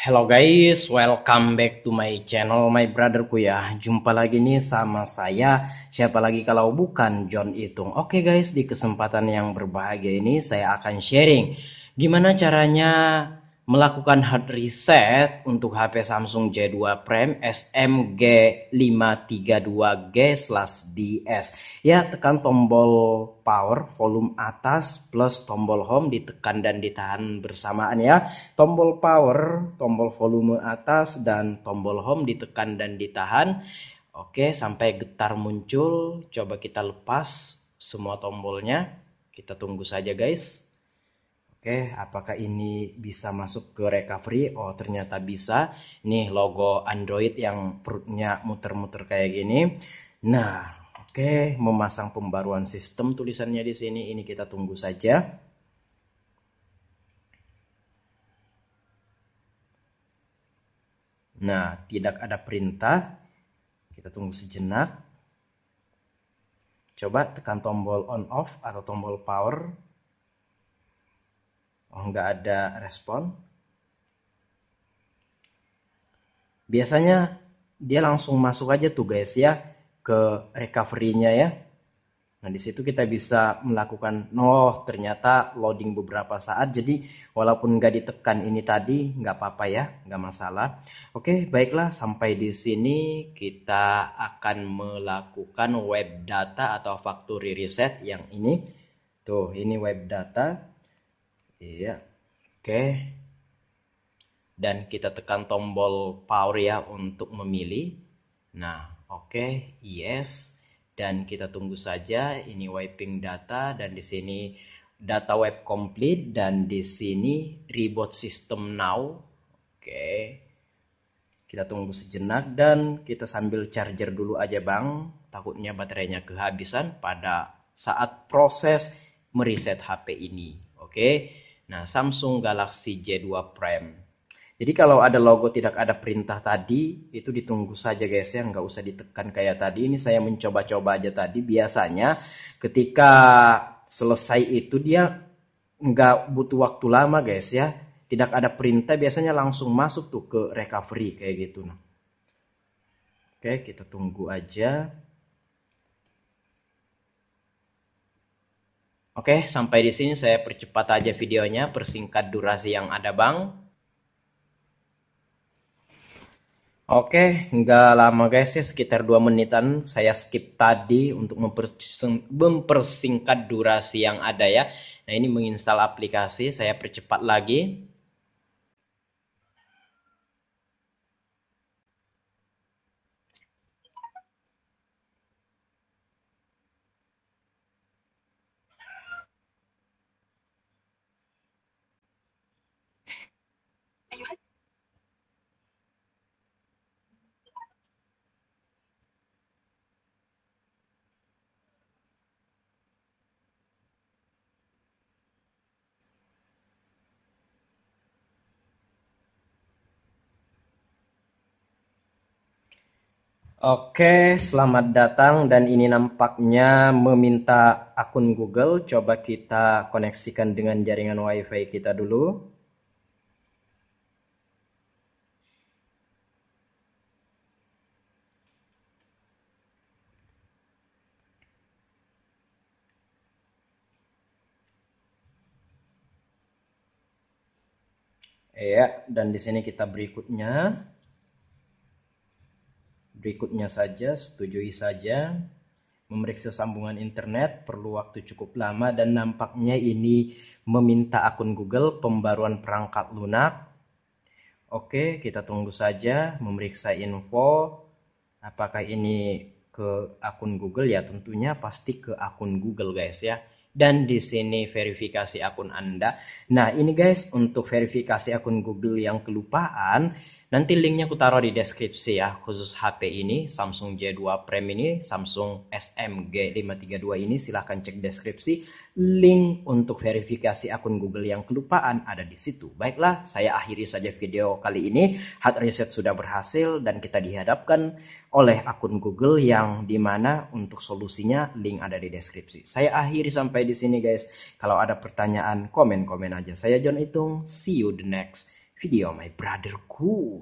Hello guys, welcome back to my channel my brotherku ya Jumpa lagi nih sama saya Siapa lagi kalau bukan John Itung Oke guys, di kesempatan yang berbahagia ini Saya akan sharing Gimana caranya melakukan hard reset untuk HP Samsung J2 Prime SMG532G/DS. Ya, tekan tombol power volume atas plus tombol home ditekan dan ditahan bersamaan ya. Tombol power, tombol volume atas dan tombol home ditekan dan ditahan. Oke, sampai getar muncul, coba kita lepas semua tombolnya. Kita tunggu saja guys. Oke, apakah ini bisa masuk ke recovery? Oh, ternyata bisa. Nih logo Android yang perutnya muter-muter kayak gini. Nah, oke, memasang pembaruan sistem tulisannya di sini. Ini kita tunggu saja. Nah, tidak ada perintah. Kita tunggu sejenak. Coba tekan tombol on off atau tombol power. Oh, nggak ada respon, biasanya dia langsung masuk aja tuh guys ya ke recovery-nya ya. Nah, di situ kita bisa melakukan, oh ternyata loading beberapa saat, jadi walaupun nggak ditekan ini tadi, nggak apa-apa ya, nggak masalah. Oke, baiklah, sampai di sini kita akan melakukan web data atau factory reset yang ini. Tuh, ini web data. Iya. Oke. Dan kita tekan tombol power ya untuk memilih. Nah, oke, okay, yes. Dan kita tunggu saja ini wiping data dan di sini data web complete dan di sini reboot system now. Oke. Okay. Kita tunggu sejenak dan kita sambil charger dulu aja, Bang. Takutnya baterainya kehabisan pada saat proses mereset HP ini. Oke. Okay. Nah, Samsung Galaxy J2 Prime. Jadi kalau ada logo tidak ada perintah tadi, itu ditunggu saja guys ya, nggak usah ditekan kayak tadi. Ini saya mencoba-coba aja tadi. Biasanya ketika selesai itu dia nggak butuh waktu lama guys ya. Tidak ada perintah, biasanya langsung masuk tuh ke recovery kayak gitu. Nah. Oke, kita tunggu aja. Oke, sampai di sini saya percepat aja videonya, persingkat durasi yang ada, Bang. Oke, nggak lama guys ya, sekitar 2 menitan saya skip tadi untuk mempersingkat durasi yang ada ya. Nah, ini menginstal aplikasi, saya percepat lagi. Oke, selamat datang dan ini nampaknya meminta akun Google. Coba kita koneksikan dengan jaringan WiFi kita dulu. Ya, dan di sini kita berikutnya. Berikutnya saja, setujui saja. Memeriksa sambungan internet perlu waktu cukup lama dan nampaknya ini meminta akun Google pembaruan perangkat lunak. Oke, kita tunggu saja memeriksa info apakah ini ke akun Google ya tentunya pasti ke akun Google guys ya dan di sini verifikasi akun Anda. Nah, ini guys untuk verifikasi akun Google yang kelupaan Nanti linknya aku taruh di deskripsi ya, khusus HP ini, Samsung J2 Prime ini, Samsung SMG532 ini, silahkan cek deskripsi. Link untuk verifikasi akun Google yang kelupaan ada di situ. Baiklah, saya akhiri saja video kali ini. Hard Reset sudah berhasil dan kita dihadapkan oleh akun Google yang dimana untuk solusinya link ada di deskripsi. Saya akhiri sampai di sini guys. Kalau ada pertanyaan, komen-komen aja. Saya John Itung, see you the next Video, my brother, cool.